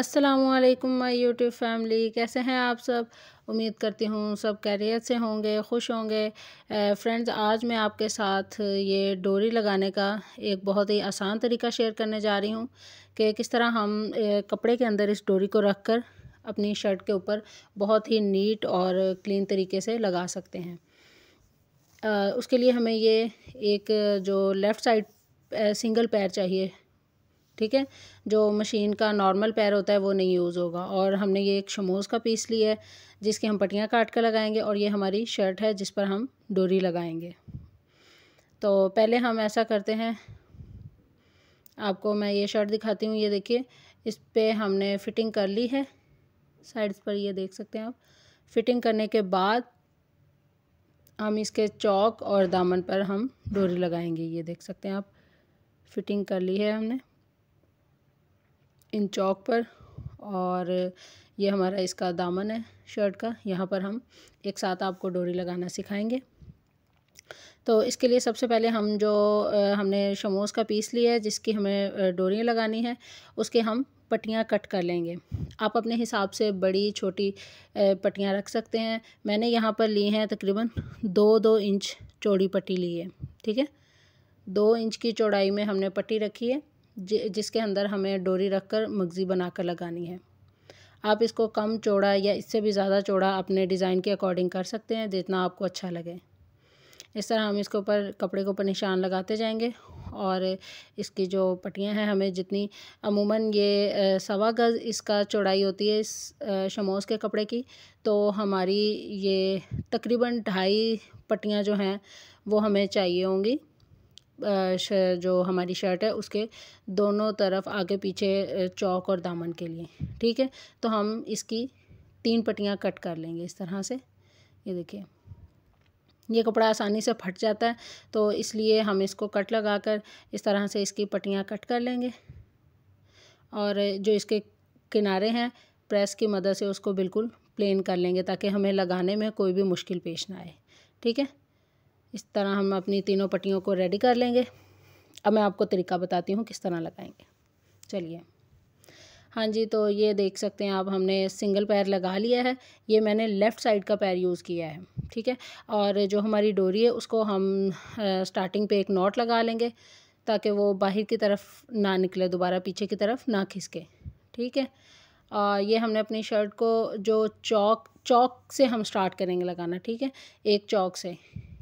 असलकम my YouTube family कैसे हैं आप सब उम्मीद करती हूँ सब कैरियर से होंगे खुश होंगे फ्रेंड्स आज मैं आपके साथ ये डोरी लगाने का एक बहुत ही आसान तरीका शेयर करने जा रही हूँ कि किस तरह हम कपड़े के अंदर इस डोरी को रख कर अपनी शर्ट के ऊपर बहुत ही नीट और क्लीन तरीके से लगा सकते हैं आ, उसके लिए हमें ये एक जो लेफ़्ट साइड सिंगल पैर चाहिए ठीक है जो मशीन का नॉर्मल पैर होता है वो नहीं यूज़ होगा और हमने ये एक शमोज़ का पीस लिया है जिसकी हम पट्टियाँ काट कर लगाएंगे और ये हमारी शर्ट है जिस पर हम डोरी लगाएंगे तो पहले हम ऐसा करते हैं आपको मैं ये शर्ट दिखाती हूँ ये देखिए इस पर हमने फ़िटिंग कर ली है साइड्स पर ये देख सकते हैं आप फिटिंग करने के बाद हम इसके चौक और दामन पर हम डोरी लगाएंगे ये देख सकते हैं आप फिटिंग कर ली है हमने इन चौक पर और ये हमारा इसका दामन है शर्ट का यहाँ पर हम एक साथ आपको डोरी लगाना सिखाएंगे तो इसके लिए सबसे पहले हम जो हमने शमोस का पीस लिया है जिसकी हमें डोरियाँ लगानी है उसके हम पट्टियाँ कट कर लेंगे आप अपने हिसाब से बड़ी छोटी पट्टियाँ रख सकते हैं मैंने यहाँ पर ली हैं तकरीबन दो दो इंच चौड़ी पट्टी ली है ठीक है दो इंच की चौड़ाई में हमने पट्टी रखी है जिसके अंदर हमें डोरी रख कर मगज़ी बना कर लगानी है आप इसको कम चौड़ा या इससे भी ज़्यादा चौड़ा अपने डिज़ाइन के अकॉर्डिंग कर सकते हैं जितना आपको अच्छा लगे इस तरह हम इसके ऊपर कपड़े के ऊपर निशान लगाते जाएंगे और इसकी जो पट्टियाँ हैं हमें जितनी अमूमन ये सवा गज़ इसका चौड़ाई होती है इस शमोस के कपड़े की तो हमारी ये तकरीबन ढाई पट्टियाँ जो हैं वो हमें चाहिए होंगी जो हमारी शर्ट है उसके दोनों तरफ आगे पीछे चौक और दामन के लिए ठीक है तो हम इसकी तीन पट्टियाँ कट कर लेंगे इस तरह से ये देखिए ये कपड़ा आसानी से फट जाता है तो इसलिए हम इसको कट लगा कर इस तरह से इसकी पट्टियाँ कट कर लेंगे और जो इसके किनारे हैं प्रेस की मदद से उसको बिल्कुल प्लेन कर लेंगे ताकि हमें लगाने में कोई भी मुश्किल पेश ना आए ठीक है इस तरह हम अपनी तीनों पट्टियों को रेडी कर लेंगे अब मैं आपको तरीका बताती हूँ किस तरह लगाएंगे चलिए हाँ जी तो ये देख सकते हैं आप हमने सिंगल पैर लगा लिया है ये मैंने लेफ़्ट साइड का पैर यूज़ किया है ठीक है और जो हमारी डोरी है उसको हम स्टार्टिंग पे एक नॉट लगा लेंगे ताकि वो बाहर की तरफ ना निकले दोबारा पीछे की तरफ ना खिसके ठीक है और ये हमने अपनी शर्ट को जो चौक चौक से हम स्टार्ट करेंगे लगाना ठीक है एक चौक से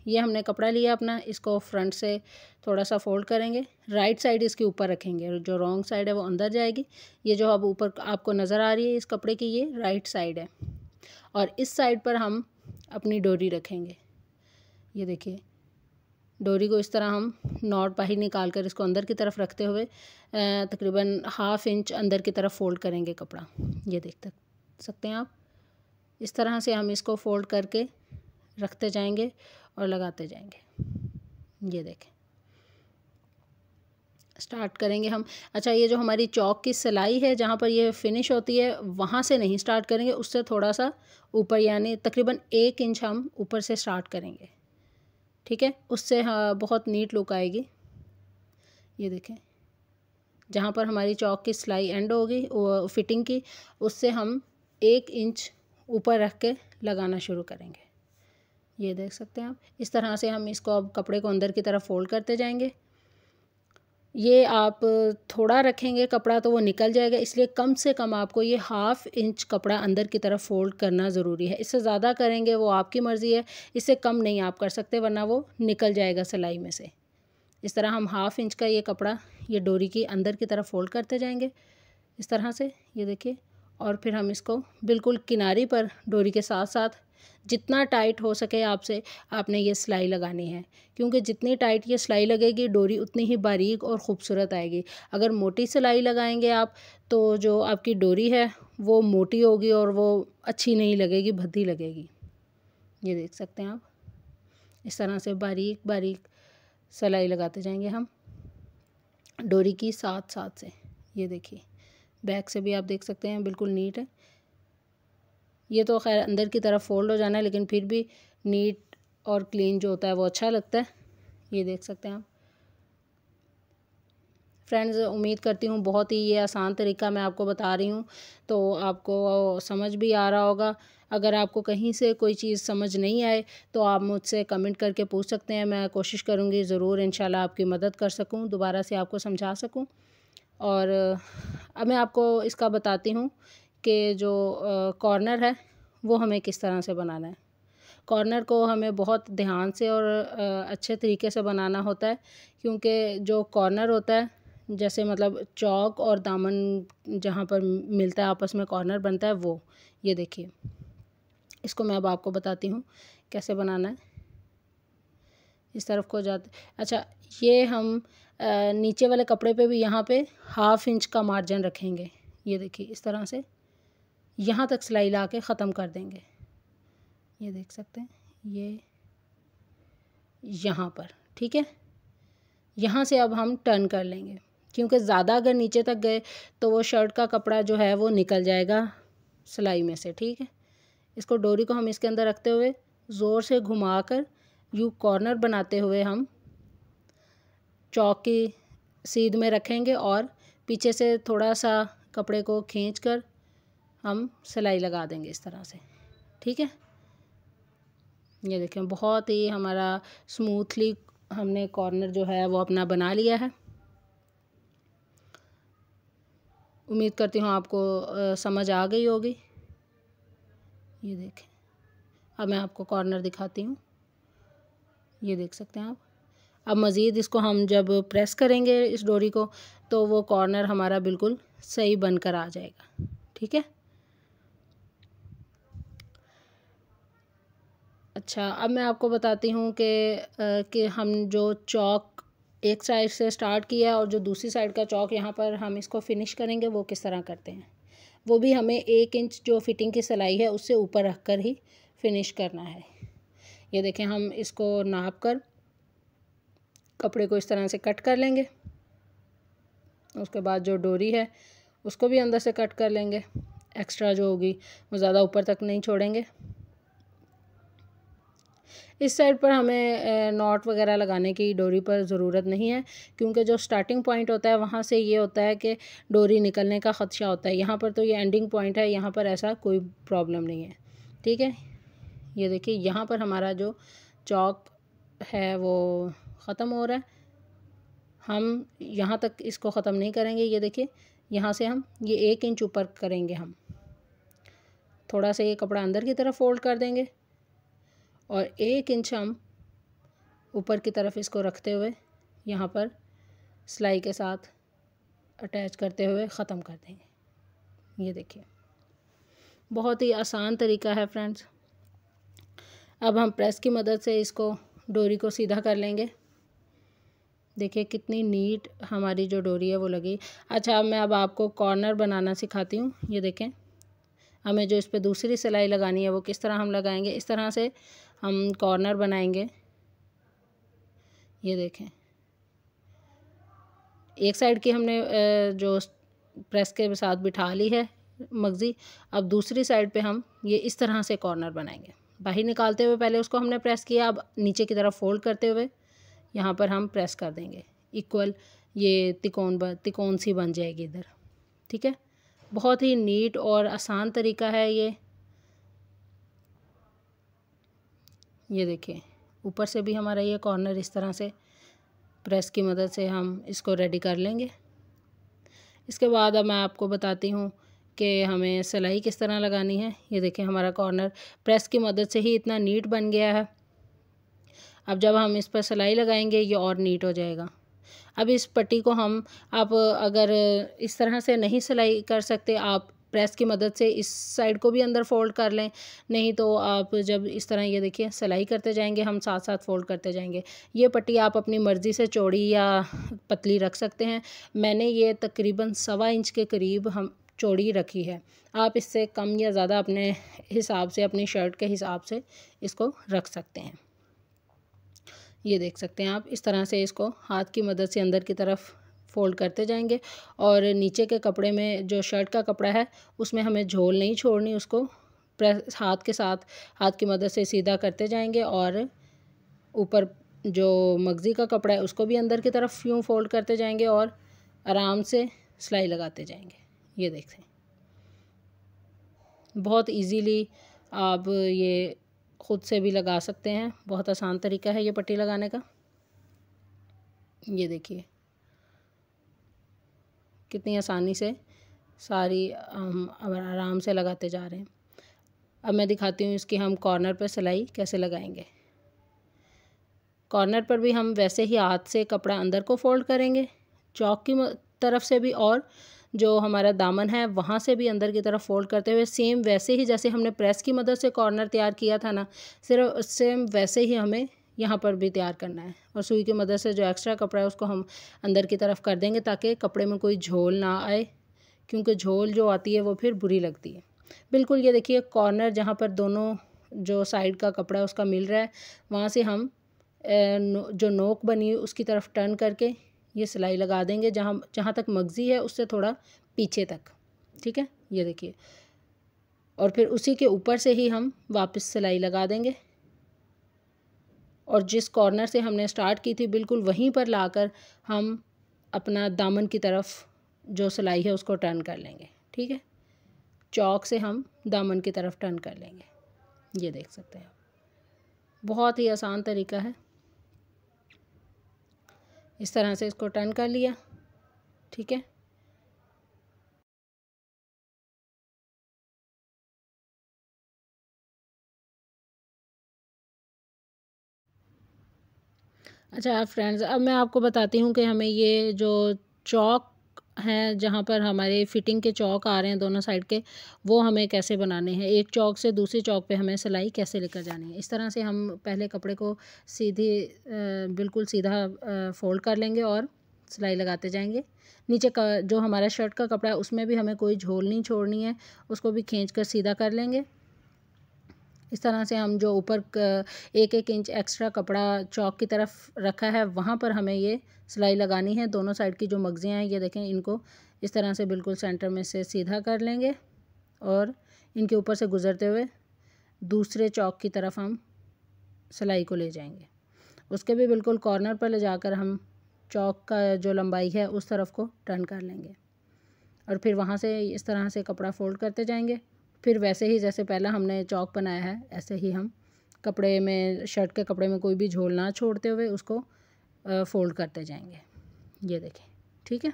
ये हमने कपड़ा लिया अपना इसको फ्रंट से थोड़ा सा फोल्ड करेंगे राइट साइड इसके ऊपर रखेंगे और जो रॉन्ग साइड है वो अंदर जाएगी ये जो अब ऊपर आपको नज़र आ रही है इस कपड़े की ये राइट साइड है और इस साइड पर हम अपनी डोरी रखेंगे ये देखिए डोरी को इस तरह हम नॉट बाहर निकाल कर इसको अंदर की तरफ रखते हुए तकरीबन हाफ इंच अंदर की तरफ फोल्ड करेंगे कपड़ा ये देख सकते हैं आप इस तरह से हम इसको फोल्ड करके रखते जाएंगे और लगाते जाएंगे ये देखें स्टार्ट करेंगे हम अच्छा ये जो हमारी चौक की सिलाई है जहाँ पर ये फिनिश होती है वहाँ से नहीं स्टार्ट करेंगे उससे थोड़ा सा ऊपर यानी तकरीबन एक इंच हम ऊपर से स्टार्ट करेंगे ठीक है उससे हाँ बहुत नीट लुक आएगी ये देखें जहाँ पर हमारी चौक की सिलाई एंड होगी फिटिंग की उससे हम एक इंच ऊपर रख के लगाना शुरू करेंगे ये देख सकते हैं आप इस तरह से हम इसको अब कपड़े को अंदर की तरफ फोल्ड करते जाएंगे ये आप थोड़ा रखेंगे कपड़ा तो वो निकल जाएगा इसलिए कम से कम आपको ये हाफ़ इंच कपड़ा अंदर की तरफ फोल्ड करना ज़रूरी है इससे ज़्यादा करेंगे वो आपकी मर्ज़ी है इससे कम नहीं आप कर सकते वरना वो निकल जाएगा सिलाई में से इस तरह हम हाफ़ इंच का ये कपड़ा ये डोरी की अंदर की तरफ फोल्ड करते जाएंगे इस तरह से ये देखिए और फिर हम इसको बिल्कुल किनारी पर डोरी के साथ साथ जितना टाइट हो सके आपसे आपने ये सिलाई लगानी है क्योंकि जितनी टाइट ये सिलाई लगेगी डोरी उतनी ही बारीक और ख़ूबसूरत आएगी अगर मोटी सिलाई लगाएंगे आप तो जो आपकी डोरी है वो मोटी होगी और वो अच्छी नहीं लगेगी भद्दी लगेगी ये देख सकते हैं आप इस तरह से बारीक बारीक सिलाई लगाते जाएंगे हम डोरी की साथ साथ से ये देखिए बैक से भी आप देख सकते हैं बिल्कुल नीट है ये तो खैर अंदर की तरफ फोल्ड हो जाना है लेकिन फिर भी नीट और क्लीन जो होता है वो अच्छा लगता है ये देख सकते हैं आप फ्रेंड्स उम्मीद करती हूँ बहुत ही ये आसान तरीका मैं आपको बता रही हूँ तो आपको समझ भी आ रहा होगा अगर आपको कहीं से कोई चीज़ समझ नहीं आए तो आप मुझसे कमेंट करके पूछ सकते हैं मैं कोशिश करूँगी ज़रूर इन आपकी मदद कर सकूँ दोबारा से आपको समझा सकूँ और अब मैं आपको इसका बताती हूँ के जो कॉर्नर है वो हमें किस तरह से बनाना है कॉर्नर को हमें बहुत ध्यान से और अच्छे तरीके से बनाना होता है क्योंकि जो कॉर्नर होता है जैसे मतलब चौक और दामन जहाँ पर मिलता है आपस में कॉर्नर बनता है वो ये देखिए इसको मैं अब आपको बताती हूँ कैसे बनाना है इस तरफ को जाते अच्छा ये हम नीचे वाले कपड़े पे भी यहाँ पे हाफ इंच का मार्जिन रखेंगे ये देखिए इस तरह से यहाँ तक सिलाई ला के ख़त्म कर देंगे ये देख सकते हैं ये यहाँ पर ठीक है यहाँ से अब हम टर्न कर लेंगे क्योंकि ज़्यादा अगर नीचे तक गए तो वो शर्ट का कपड़ा जो है वो निकल जाएगा सिलाई में से ठीक है इसको डोरी को हम इसके अंदर रखते हुए ज़ोर से घुमा कर यू कॉर्नर बनाते हुए हम चौक की सीध में रखेंगे और पीछे से थोड़ा सा कपड़े को खींच कर हम सिलाई लगा देंगे इस तरह से ठीक है ये देखें बहुत ही हमारा स्मूथली हमने कॉर्नर जो है वो अपना बना लिया है उम्मीद करती हूँ आपको समझ आ गई होगी ये देखें अब मैं आपको कॉर्नर दिखाती हूँ ये देख सकते हैं आप अब मज़ीद इसको हम जब प्रेस करेंगे इस डोरी को तो वो कॉर्नर हमारा बिल्कुल सही बनकर आ जाएगा ठीक है अच्छा अब मैं आपको बताती हूँ कि कि हम जो चौक एक साइड से स्टार्ट किया और जो दूसरी साइड का चौक यहाँ पर हम इसको फिनिश करेंगे वो किस तरह करते हैं वो भी हमें एक इंच जो फिटिंग की सिलाई है उससे ऊपर रख कर ही फिनिश करना है ये देखें हम इसको नाप कर कपड़े को इस तरह से कट कर लेंगे उसके बाद जो डोरी है उसको भी अंदर से कट कर लेंगे एक्स्ट्रा जो होगी वो ज़्यादा ऊपर तक नहीं छोड़ेंगे इस साइड पर हमें नॉट वगैरह लगाने की डोरी पर ज़रूरत नहीं है क्योंकि जो स्टार्टिंग पॉइंट होता है वहाँ से ये होता है कि डोरी निकलने का ख़दशा होता है यहाँ पर तो ये एंडिंग पॉइंट है यहाँ पर ऐसा कोई प्रॉब्लम नहीं है ठीक है ये देखिए यहाँ पर हमारा जो चौक है वो ख़त्म हो रहा है हम यहाँ तक इसको ख़त्म नहीं करेंगे ये देखिए यहाँ से हम ये एक इंच ऊपर करेंगे हम थोड़ा सा ये कपड़ा अंदर की तरफ फोल्ड कर देंगे और एक इंच हम ऊपर की तरफ इसको रखते हुए यहाँ पर सिलाई के साथ अटैच करते हुए ख़त्म कर देंगे ये देखिए बहुत ही आसान तरीका है फ्रेंड्स अब हम प्रेस की मदद से इसको डोरी को सीधा कर लेंगे देखिए कितनी नीट हमारी जो डोरी है वो लगी अच्छा अब मैं अब आपको कॉर्नर बनाना सिखाती हूँ ये देखें हमें जो इस पर दूसरी सिलाई लगानी है वो किस तरह हम लगाएंगे इस तरह से हम कॉर्नर बनाएंगे ये देखें एक साइड की हमने जो प्रेस के साथ बिठा ली है मगज़ी अब दूसरी साइड पे हम ये इस तरह से कॉर्नर बनाएंगे बाहर निकालते हुए पहले उसको हमने प्रेस किया अब नीचे की तरफ फोल्ड करते हुए यहाँ पर हम प्रेस कर देंगे इक्वल ये तिकोन तिकोन सी बन जाएगी इधर ठीक है बहुत ही नीट और आसान तरीका है ये ये देखिए ऊपर से भी हमारा ये कॉर्नर इस तरह से प्रेस की मदद से हम इसको रेडी कर लेंगे इसके बाद अब मैं आपको बताती हूँ कि हमें सिलाई किस तरह लगानी है ये देखें हमारा कॉर्नर प्रेस की मदद से ही इतना नीट बन गया है अब जब हम इस पर सिलाई लगाएंगे ये और नीट हो जाएगा अब इस पट्टी को हम आप अगर इस तरह से नहीं सिलाई कर सकते आप प्रेस की मदद से इस साइड को भी अंदर फोल्ड कर लें नहीं तो आप जब इस तरह ये देखिए सिलाई करते जाएंगे हम साथ साथ फोल्ड करते जाएंगे ये पट्टी आप अपनी मर्ज़ी से चौड़ी या पतली रख सकते हैं मैंने ये तकरीबन सवा इंच के करीब हम चौड़ी रखी है आप इससे कम या ज़्यादा अपने हिसाब से अपनी शर्ट के हिसाब से इसको रख सकते हैं ये देख सकते हैं आप इस तरह से इसको हाथ की मदद से अंदर की तरफ फ़ोल्ड करते जाएंगे और नीचे के कपड़े में जो शर्ट का कपड़ा है उसमें हमें झोल नहीं छोड़नी उसको प्रेस हाथ के साथ हाथ की मदद से सीधा करते जाएंगे और ऊपर जो मगज़ी का कपड़ा है उसको भी अंदर की तरफ यूँ फोल्ड करते जाएंगे और आराम से सिलाई लगाते जाएंगे ये देखें बहुत इजीली आप ये ख़ुद से भी लगा सकते हैं बहुत आसान तरीका है ये पट्टी लगाने का ये देखिए कितनी आसानी से सारी हम आराम से लगाते जा रहे हैं अब मैं दिखाती हूँ इसकी हम कॉर्नर पर सिलाई कैसे लगाएंगे कॉर्नर पर भी हम वैसे ही हाथ से कपड़ा अंदर को फोल्ड करेंगे चौक की तरफ से भी और जो हमारा दामन है वहाँ से भी अंदर की तरफ फोल्ड करते हुए सेम वैसे ही जैसे हमने प्रेस की मदद से कॉर्नर तैयार किया था ना सिर्फ सेम वैसे ही हमें यहाँ पर भी तैयार करना है और सुई की मदद से जो एक्स्ट्रा कपड़ा है उसको हम अंदर की तरफ कर देंगे ताकि कपड़े में कोई झोल ना आए क्योंकि झोल जो आती है वो फिर बुरी लगती है बिल्कुल ये देखिए कॉर्नर जहाँ पर दोनों जो साइड का कपड़ा है उसका मिल रहा है वहाँ से हम जो नोक बनी हुई उसकी तरफ टर्न करके ये सिलाई लगा देंगे जहाँ जहाँ तक मगज़ी है उससे थोड़ा पीछे तक ठीक है ये देखिए और फिर उसी के ऊपर से ही हम वापस सिलाई लगा देंगे और जिस कॉर्नर से हमने स्टार्ट की थी बिल्कुल वहीं पर लाकर हम अपना दामन की तरफ जो सिलाई है उसको टर्न कर लेंगे ठीक है चौक से हम दामन की तरफ टर्न कर लेंगे ये देख सकते हैं आप बहुत ही आसान तरीका है इस तरह से इसको टर्न कर लिया ठीक है अच्छा फ्रेंड्स अब मैं आपको बताती हूँ कि हमें ये जो चौक हैं जहाँ पर हमारे फिटिंग के चौक आ रहे हैं दोनों साइड के वो हमें कैसे बनाने हैं एक चौक से दूसरे चौक पे हमें सिलाई कैसे लेकर जानी है इस तरह से हम पहले कपड़े को सीधे बिल्कुल सीधा फोल्ड कर लेंगे और सिलाई लगाते जाएंगे नीचे का जो हमारा शर्ट का कपड़ा है उसमें भी हमें कोई झोल नहीं छोड़नी है उसको भी खींच कर सीधा कर लेंगे इस तरह से हम जो ऊपर एक एक इंच एक्स्ट्रा कपड़ा चौक की तरफ रखा है वहाँ पर हमें ये सिलाई लगानी है दोनों साइड की जो मगज़ियाँ हैं ये देखें इनको इस तरह से बिल्कुल सेंटर में से सीधा कर लेंगे और इनके ऊपर से गुज़रते हुए दूसरे चौक की तरफ हम सिलाई को ले जाएंगे उसके भी बिल्कुल कॉर्नर पर ले जाकर हम चौक का जो लंबाई है उस तरफ को टर्न कर लेंगे और फिर वहाँ से इस तरह से कपड़ा फोल्ड करते जाएंगे फिर वैसे ही जैसे पहला हमने चौक बनाया है ऐसे ही हम कपड़े में शर्ट के कपड़े में कोई भी झोल ना छोड़ते हुए उसको फ़ोल्ड करते जाएंगे ये देखें ठीक है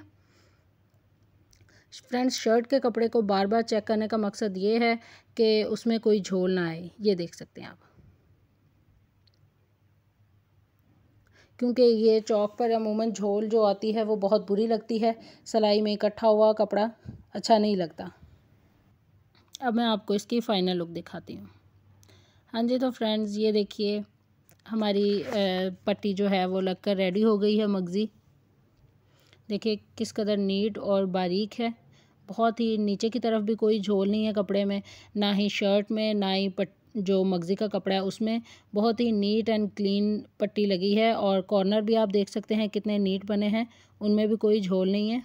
फ्रेंड्स शर्ट के कपड़े को बार बार चेक करने का मकसद ये है कि उसमें कोई झोल ना आए ये देख सकते हैं आप क्योंकि ये चौक पर अमूमन झोल जो आती है वो बहुत बुरी लगती है सिलाई में इकट्ठा हुआ कपड़ा अच्छा नहीं लगता अब मैं आपको इसकी फ़ाइनल लुक दिखाती हूँ हाँ जी तो फ्रेंड्स ये देखिए हमारी पट्टी जो है वो लग कर रेडी हो गई है मगज़ी देखिए किस कदर नीट और बारीक है बहुत ही नीचे की तरफ भी कोई झोल नहीं है कपड़े में ना ही शर्ट में ना ही पट जो मगज़ी का कपड़ा है उसमें बहुत ही नीट एंड क्लीन पट्टी लगी है और कॉर्नर भी आप देख सकते हैं कितने नीट बने हैं उनमें भी कोई झोल नहीं है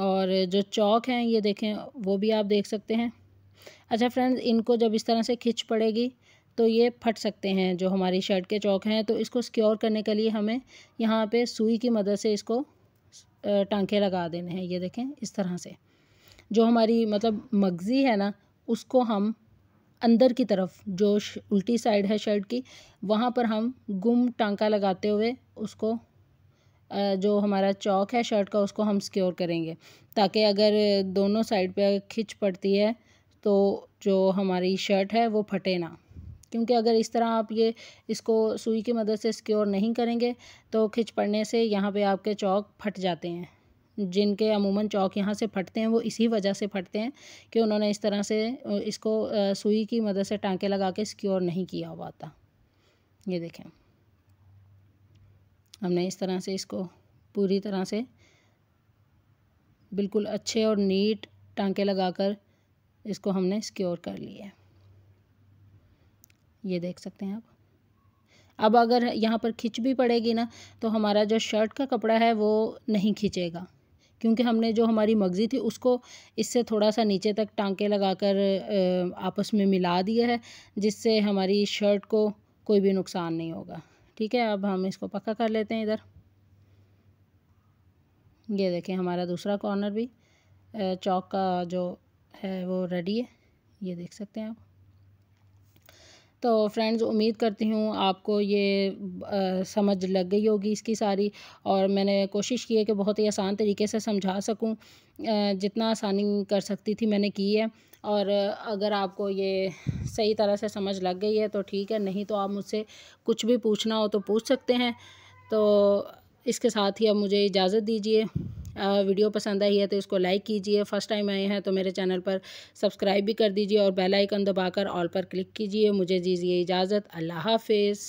और जो चौक हैं ये देखें वो भी आप देख सकते हैं अच्छा फ्रेंड्स इनको जब इस तरह से खिंच पड़ेगी तो ये फट सकते हैं जो हमारी शर्ट के चौक हैं तो इसको सिक्योर करने के लिए हमें यहाँ पे सुई की मदद से इसको टांके लगा देने हैं ये देखें इस तरह से जो हमारी मतलब मगज़ी है ना उसको हम अंदर की तरफ जो उल्टी साइड है शर्ट की वहाँ पर हम गुम टांका लगाते हुए उसको जो हमारा चौक है शर्ट का उसको हम सिक्योर करेंगे ताकि अगर दोनों साइड पे खिंच पड़ती है तो जो हमारी शर्ट है वो फटे ना क्योंकि अगर इस तरह आप ये इसको सुई की मदद से सिक्योर नहीं करेंगे तो खिंच पड़ने से यहाँ पे आपके चौक फट जाते हैं जिनके अमूमन चौक यहाँ से फटते हैं वो इसी वजह से फटते हैं कि उन्होंने इस तरह से इसको सुई की मदद से टाँके लगा के सिक्योर नहीं किया हुआ था ये देखें हमने इस तरह से इसको पूरी तरह से बिल्कुल अच्छे और नीट टांके लगाकर इसको हमने सिक्योर कर लिया ये देख सकते हैं आप अब अगर यहाँ पर खिंच भी पड़ेगी ना तो हमारा जो शर्ट का कपड़ा है वो नहीं खींचेगा क्योंकि हमने जो हमारी मगज़ी थी उसको इससे थोड़ा सा नीचे तक टांके लगाकर आपस में मिला दिया है जिससे हमारी शर्ट को कोई भी नुकसान नहीं होगा ठीक है अब हम इसको पक्का कर लेते हैं इधर ये देखें हमारा दूसरा कॉर्नर भी चौक का जो है वो रेडी है ये देख सकते हैं आप तो फ्रेंड्स उम्मीद करती हूँ आपको ये आ, समझ लग गई होगी इसकी सारी और मैंने कोशिश की है कि बहुत ही आसान तरीके से समझा सकूँ जितना आसानी कर सकती थी मैंने की है और अगर आपको ये सही तरह से समझ लग गई है तो ठीक है नहीं तो आप मुझसे कुछ भी पूछना हो तो पूछ सकते हैं तो इसके साथ ही अब मुझे इजाज़त दीजिए वीडियो पसंद आई है तो इसको लाइक कीजिए फर्स्ट टाइम आए हैं तो मेरे चैनल पर सब्सक्राइब भी कर दीजिए और बेल आइकन दबाकर ऑल पर क्लिक कीजिए मुझे दीजिए इजाज़त अल्लाह हाफिज़